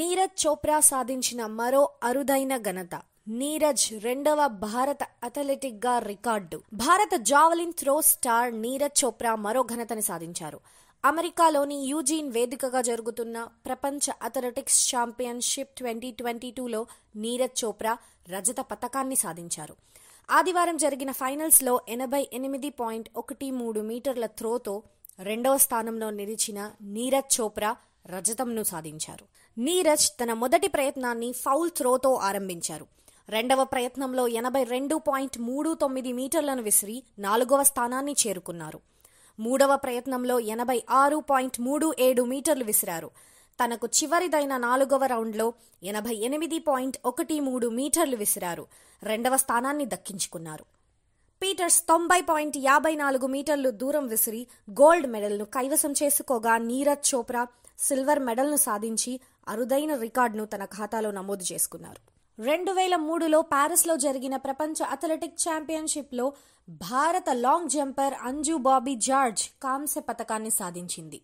నీరజ్ చోప్రా సాధించిన మరో అరుదైన ఘనత నీరజ్ రెండవ భారత అథ్లెటిక్ గా రికార్డు భారత javelin throw star Neeraj Chopra మరో ఘనతని సాధించారు అమెరికాలోని యూజీన్ వేదికగా జరుగుతున్న ప్రపంచ అథ్లెటిక్స్ ఛాంపియన్షిప్ ట్వంటీ ట్వంటీ టూలో నీరజ్ చోప్రా రజత పతకాన్ని సాధించారు ఆదివారం జరిగిన ఫైనల్స్లో ఎనభై ఎనిమిది పాయింట్ ఒకటి మూడు మీటర్ల త్రోతో రెండవ స్థానంలో నిలిచిన నీరజ్ చోప్రా రజతంను సాధించారు నీరజ్ తన మొదటి ప్రయత్నాన్ని ఫౌల్ త్రోతో ఆరంభించారు రెండవ ప్రయత్నంలో ఎనభై రెండు పాయింట్ మూడు తొమ్మిది మీటర్లను విసిరి నాలుగవ స్థానాన్ని చేరుకున్నారు మూడవ ప్రయత్నంలో ఎనభై ఆరు పాయింట్ మూడు ఏడు మీటర్లు విసిరారు తనకు చివరిదైన నాలుగవ రౌండ్లో ఎనభై ఎనిమిది పాయింట్ ఒకటి మూడు మీటర్లు విసిరారు రెండవ స్థానాన్ని దక్కించుకున్నారు పీటర్స్ తొంభై పాయింట్ యాభై నాలుగు మీటర్లు దూరం విసిరి గోల్డ్ మెడల్ను కైవసం చేసుకోగా నీరజ్ చోప్రా సిల్వర్ మెడల్ను సాధించి అరుదైన రికార్డును తన ఖాతాలో నమోదు చేసుకున్నారు రెండు వేల మూడులో ప్యారిస్లో జరిగిన ప్రపంచ అథ్లెటిక్ ఛాంపియన్షిప్లో భారత లాంగ్ జంపర్ అంజు బాబీ జార్జ్ కాంస్య పతకాన్ని సాధించింది